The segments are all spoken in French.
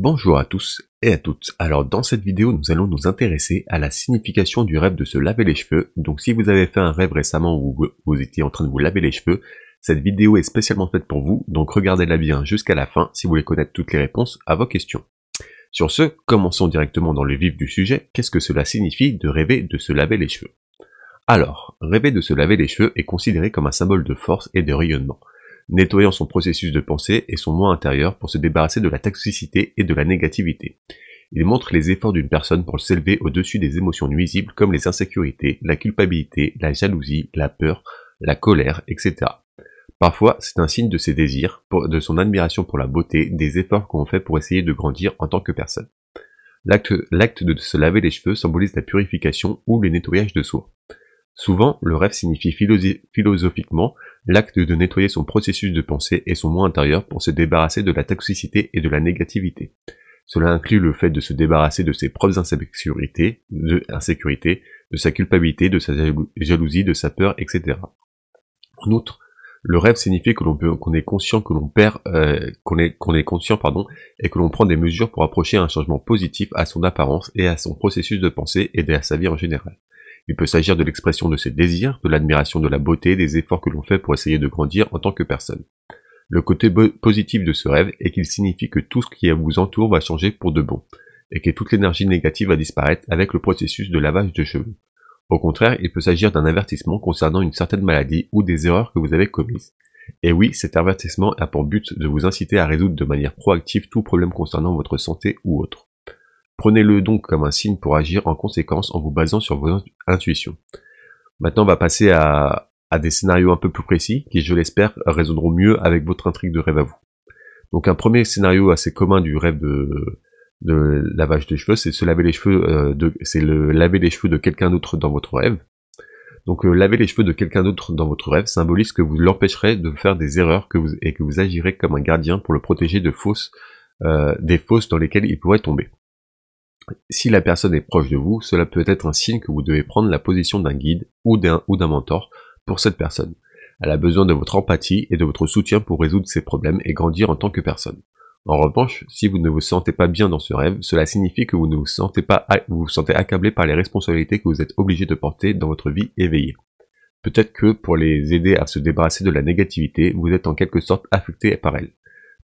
Bonjour à tous et à toutes. Alors dans cette vidéo nous allons nous intéresser à la signification du rêve de se laver les cheveux. Donc si vous avez fait un rêve récemment où vous étiez en train de vous laver les cheveux, cette vidéo est spécialement faite pour vous, donc regardez-la bien hein, jusqu'à la fin si vous voulez connaître toutes les réponses à vos questions. Sur ce, commençons directement dans le vif du sujet, qu'est-ce que cela signifie de rêver de se laver les cheveux Alors, rêver de se laver les cheveux est considéré comme un symbole de force et de rayonnement nettoyant son processus de pensée et son moi intérieur pour se débarrasser de la toxicité et de la négativité. Il montre les efforts d'une personne pour s'élever au-dessus des émotions nuisibles comme les insécurités, la culpabilité, la jalousie, la peur, la colère, etc. Parfois, c'est un signe de ses désirs, de son admiration pour la beauté, des efforts qu'on fait pour essayer de grandir en tant que personne. L'acte de se laver les cheveux symbolise la purification ou le nettoyage de soi. Souvent, le rêve signifie philosophiquement l'acte de nettoyer son processus de pensée et son moi intérieur pour se débarrasser de la toxicité et de la négativité. Cela inclut le fait de se débarrasser de ses propres insécurités, de, sa culpabilité, de sa jalousie, de sa peur, etc. En outre, le rêve signifie que l'on qu'on est conscient que l'on perd, euh, qu'on est, qu'on est conscient, pardon, et que l'on prend des mesures pour approcher un changement positif à son apparence et à son processus de pensée et à sa vie en général. Il peut s'agir de l'expression de ses désirs, de l'admiration de la beauté, des efforts que l'on fait pour essayer de grandir en tant que personne. Le côté positif de ce rêve est qu'il signifie que tout ce qui vous entoure va changer pour de bon, et que toute l'énergie négative va disparaître avec le processus de lavage de cheveux. Au contraire, il peut s'agir d'un avertissement concernant une certaine maladie ou des erreurs que vous avez commises. Et oui, cet avertissement a pour but de vous inciter à résoudre de manière proactive tout problème concernant votre santé ou autre. Prenez-le donc comme un signe pour agir en conséquence en vous basant sur vos intuitions. Maintenant, on va passer à, des scénarios un peu plus précis qui, je l'espère, résonneront mieux avec votre intrigue de rêve à vous. Donc un premier scénario assez commun du rêve de, lavage des cheveux, c'est se laver les cheveux, euh, de, c'est le laver les cheveux de quelqu'un d'autre dans votre rêve. Donc euh, laver les cheveux de quelqu'un d'autre dans votre rêve symbolise que vous l'empêcherez de faire des erreurs que et que vous agirez comme un gardien pour le protéger de fausses, euh, des fausses dans lesquelles il pourrait tomber. Si la personne est proche de vous, cela peut être un signe que vous devez prendre la position d'un guide ou d'un mentor pour cette personne. Elle a besoin de votre empathie et de votre soutien pour résoudre ses problèmes et grandir en tant que personne. En revanche, si vous ne vous sentez pas bien dans ce rêve, cela signifie que vous ne vous sentez pas, vous, vous sentez accablé par les responsabilités que vous êtes obligé de porter dans votre vie éveillée. Peut-être que pour les aider à se débarrasser de la négativité, vous êtes en quelque sorte affecté par elle.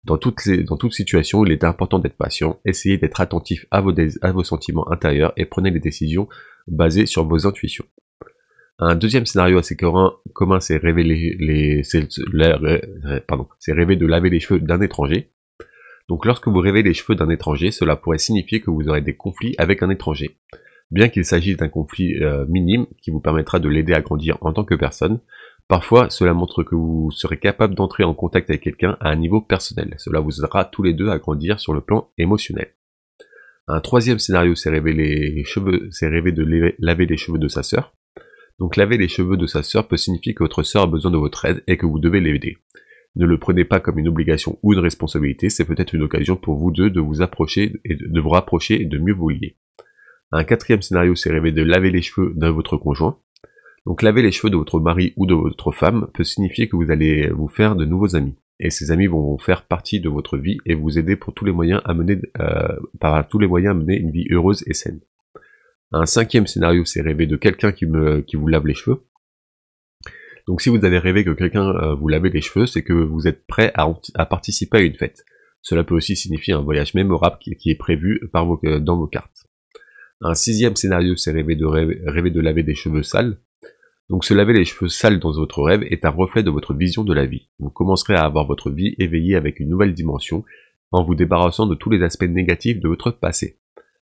Dans, toutes les, dans toute situation, il est important d'être patient, essayez d'être attentif à vos, à vos sentiments intérieurs et prenez des décisions basées sur vos intuitions. Un deuxième scénario assez commun, c'est rêver, les, les, pardon, rêver de laver les cheveux d'un étranger. Donc lorsque vous rêvez les cheveux d'un étranger, cela pourrait signifier que vous aurez des conflits avec un étranger. Bien qu'il s'agisse d'un conflit euh, minime qui vous permettra de l'aider à grandir en tant que personne, Parfois, cela montre que vous serez capable d'entrer en contact avec quelqu'un à un niveau personnel. Cela vous aidera tous les deux à grandir sur le plan émotionnel. Un troisième scénario, c'est rêver, c'est rêver de laver les cheveux de sa sœur. Donc laver les cheveux de sa sœur peut signifier que votre sœur a besoin de votre aide et que vous devez l'aider. Ne le prenez pas comme une obligation ou une responsabilité, c'est peut-être une occasion pour vous deux de vous approcher et de vous rapprocher et de mieux vous lier. Un quatrième scénario, c'est rêver de laver les cheveux d'un votre conjoint. Donc laver les cheveux de votre mari ou de votre femme peut signifier que vous allez vous faire de nouveaux amis. Et ces amis vont faire partie de votre vie et vous aider pour tous les moyens à mener, euh, par tous les moyens à mener une vie heureuse et saine. Un cinquième scénario, c'est rêver de quelqu'un qui, me, qui vous lave les cheveux. Donc si vous avez rêvé que quelqu'un euh, vous lave les cheveux, c'est que vous êtes prêt à, participer à une fête. Cela peut aussi signifier un voyage mémorable qui, est prévu par euh, dans vos cartes. Un sixième scénario, c'est rêver de, rêver de laver des cheveux sales. Donc se laver les cheveux sales dans votre rêve est un reflet de votre vision de la vie. Vous commencerez à avoir votre vie éveillée avec une nouvelle dimension, en vous débarrassant de tous les aspects négatifs de votre passé.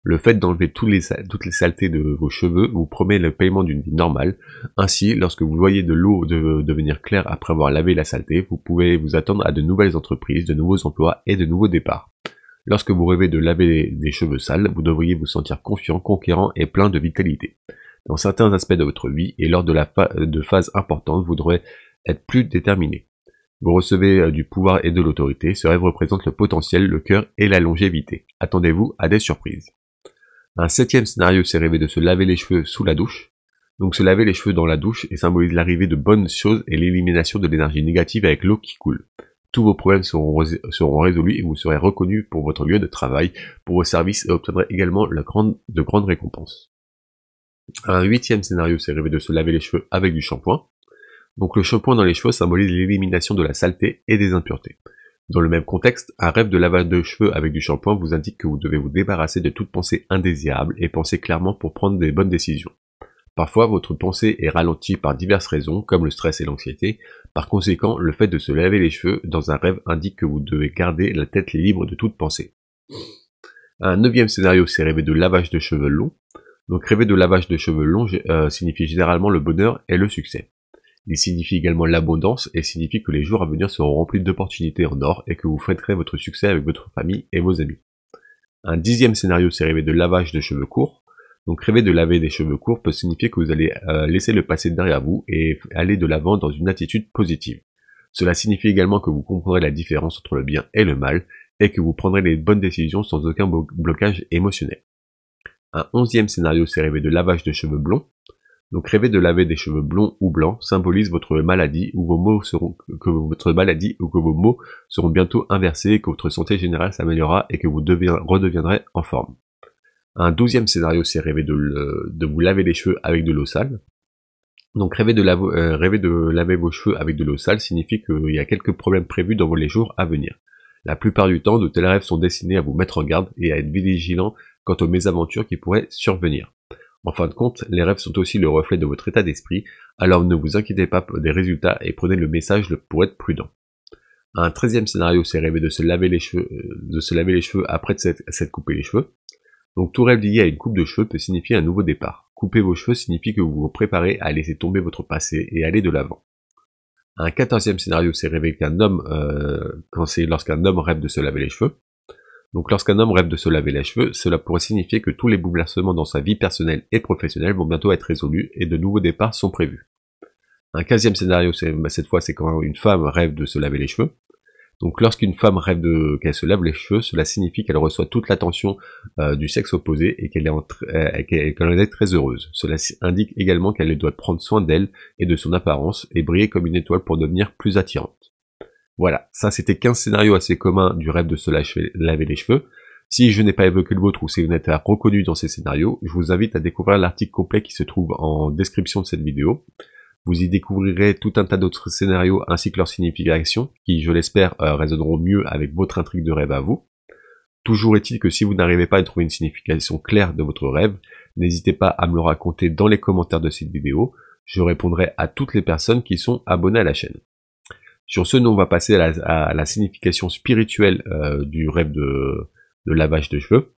Le fait d'enlever toutes les, saletés de vos cheveux vous promet le paiement d'une vie normale. Ainsi, lorsque vous voyez de l'eau devenir claire après avoir lavé la saleté, vous pouvez vous attendre à de nouvelles entreprises, de nouveaux emplois et de nouveaux départs. Lorsque vous rêvez de laver des cheveux sales, vous devriez vous sentir confiant, conquérant et plein de vitalité dans certains aspects de votre vie et lors de, la de phases importantes, vous devrez être plus déterminé. Vous recevez euh, du pouvoir et de l'autorité, ce rêve représente le potentiel, le cœur et la longévité. Attendez-vous à des surprises. Un septième scénario, c'est rêver de se laver les cheveux sous la douche. Donc se laver les cheveux dans la douche et symbolise l'arrivée de bonnes choses et l'élimination de l'énergie négative avec l'eau qui coule. Tous vos problèmes seront, résolus et vous serez reconnu pour votre lieu de travail, pour vos services et obtiendrez également la grande, de grandes récompenses. Un huitième scénario, c'est rêver de se laver les cheveux avec du shampoing. Donc le shampoing dans les cheveux symbolise l'élimination de la saleté et des impuretés. Dans le même contexte, un rêve de lavage de cheveux avec du shampoing vous indique que vous devez vous débarrasser de toute pensée indésirable et penser clairement pour prendre des bonnes décisions. Parfois, votre pensée est ralentie par diverses raisons, comme le stress et l'anxiété. Par conséquent, le fait de se laver les cheveux dans un rêve indique que vous devez garder la tête libre de toute pensée. Un neuvième scénario, c'est rêver de lavage de cheveux longs. Donc rêver de lavage de cheveux longs euh, signifie généralement le bonheur et le succès. Il signifie également l'abondance et signifie que les jours à venir seront remplis d'opportunités en or et que vous fêterez votre succès avec votre famille et vos amis. Un dixième scénario, c'est rêver de lavage de cheveux courts. Donc rêver de laver des cheveux courts peut signifier que vous allez euh, laisser le passé derrière vous et aller de l'avant dans une attitude positive. Cela signifie également que vous comprendrez la différence entre le bien et le mal et que vous prendrez les bonnes décisions sans aucun blocage émotionnel. Un onzième scénario, c'est rêver de lavage de cheveux blonds. Donc rêver de laver des cheveux blonds ou blancs symbolise votre maladie ou vos mots seront que votre maladie ou que vos mots seront bientôt inversés, que votre santé générale s'améliorera et que vous redeviendrez en forme. Un douzième scénario, c'est rêver de, de, vous laver les cheveux avec de l'eau sale. Donc rêver de, euh, rêver de laver vos cheveux avec de l'eau sale signifie qu'il y a quelques problèmes prévus dans les jours à venir. La plupart du temps, de tels rêves sont destinés à vous mettre en garde et à être vigilants quant aux mésaventures qui pourraient survenir. En fin de compte, les rêves sont aussi le reflet de votre état d'esprit, alors ne vous inquiétez pas des résultats et prenez le message pour être prudent. Un treizième scénario, c'est rêver de se laver les cheveux, euh, de se laver les cheveux après de s'être coupé les cheveux. Donc tout rêve lié à une coupe de cheveux peut signifier un nouveau départ. Couper vos cheveux signifie que vous vous préparez à laisser tomber votre passé et aller de l'avant. Un quatorzième scénario, c'est rêver qu'un homme, euh, quand c'est lorsqu'un homme rêve de se laver les cheveux. Donc lorsqu'un homme rêve de se laver les cheveux, cela pourrait signifier que tous les bouleversements dans sa vie personnelle et professionnelle vont bientôt être résolus et de nouveaux départs sont prévus. Un quinzième scénario, bah, cette fois, c'est quand une femme rêve de se laver les cheveux. Donc lorsqu'une femme rêve de qu'elle se lave les cheveux, cela signifie qu'elle reçoit toute l'attention euh, du sexe opposé et qu'elle est, euh, est, très heureuse. Cela indique également qu'elle doit prendre soin d'elle et de son apparence et briller comme une étoile pour devenir plus attirante. Voilà, ça c'était 15 scénarios assez communs du rêve de se laver les cheveux. Si je n'ai pas évoqué le vôtre ou si vous n'êtes pas reconnu dans ces scénarios, je vous invite à découvrir l'article complet qui se trouve en description de cette vidéo. Vous y découvrirez tout un tas d'autres scénarios ainsi que leurs significations, qui, je l'espère, euh, résonneront mieux avec votre intrigue de rêve à vous. Toujours est-il que si vous n'arrivez pas à trouver une signification claire de votre rêve, n'hésitez pas à me le raconter dans les commentaires de cette vidéo. Je répondrai à toutes les personnes qui sont abonnées à la chaîne. Sur ce, nous, on va passer à la, signification spirituelle euh, du rêve de, lavage de cheveux.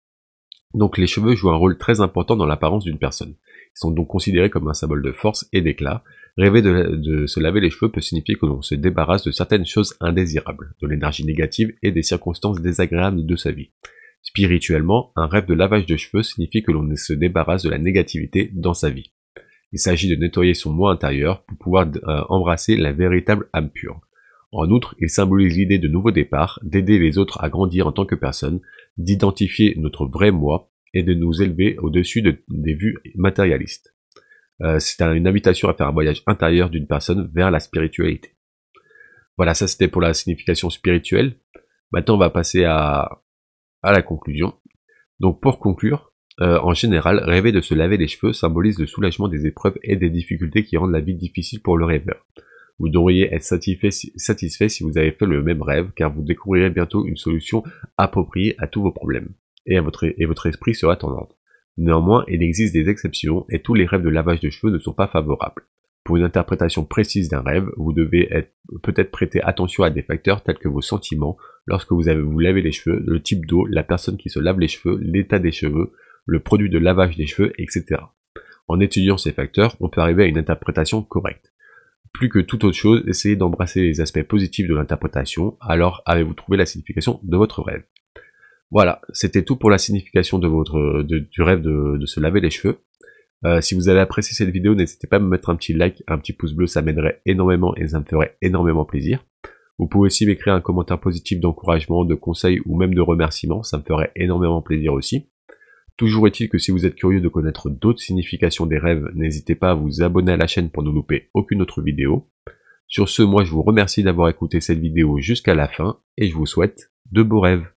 Donc les cheveux jouent un rôle très important dans l'apparence d'une personne. Ils sont donc considérés comme un symbole de force et d'éclat. Rêver de, se laver les cheveux peut signifier que l'on se débarrasse de certaines choses indésirables, de l'énergie négative et des circonstances désagréables de sa vie. Spirituellement, un rêve de lavage de cheveux signifie que l'on se débarrasse de la négativité dans sa vie. Il s'agit de nettoyer son moi intérieur pour pouvoir euh, embrasser la véritable âme pure. En outre, il symbolise l'idée de nouveau départ, d'aider les autres à grandir en tant que personne, d'identifier notre vrai moi et de nous élever au-dessus des vues matérialistes. Euh, c'est une invitation à faire un voyage intérieur d'une personne vers la spiritualité. Voilà, ça c'était pour la signification spirituelle. Maintenant, on va passer à, la conclusion. Donc, pour conclure, euh, en général, rêver de se laver les cheveux symbolise le soulagement des épreuves et des difficultés qui rendent la vie difficile pour le rêveur. Vous devriez être satisfait si, vous avez fait le même rêve, car vous découvrirez bientôt une solution appropriée à tous vos problèmes, et, votre, esprit sera tendance. Néanmoins, il existe des exceptions, et tous les rêves de lavage de cheveux ne sont pas favorables. Pour une interprétation précise d'un rêve, vous devez peut-être prêter attention à des facteurs tels que vos sentiments, lorsque vous avez vous lavez les cheveux, le type d'eau, la personne qui se lave les cheveux, l'état des cheveux, le produit de lavage des cheveux, etc. En étudiant ces facteurs, on peut arriver à une interprétation correcte plus que toute autre chose, essayez d'embrasser les aspects positifs de l'interprétation, alors avez-vous trouvé la signification de votre rêve. Voilà, c'était tout pour la signification de votre, du rêve de, se laver les cheveux. Euh, si vous avez apprécié cette vidéo, n'hésitez pas à me mettre un petit like, un petit pouce bleu, ça m'aiderait énormément et ça me ferait énormément plaisir. Vous pouvez aussi m'écrire un commentaire positif d'encouragement, de conseil ou même de remerciement, ça me ferait énormément plaisir aussi. Toujours est-il que si vous êtes curieux de connaître d'autres significations des rêves, n'hésitez pas à vous abonner à la chaîne pour ne louper aucune autre vidéo. Sur ce, moi je vous remercie d'avoir écouté cette vidéo jusqu'à la fin et je vous souhaite de beaux rêves.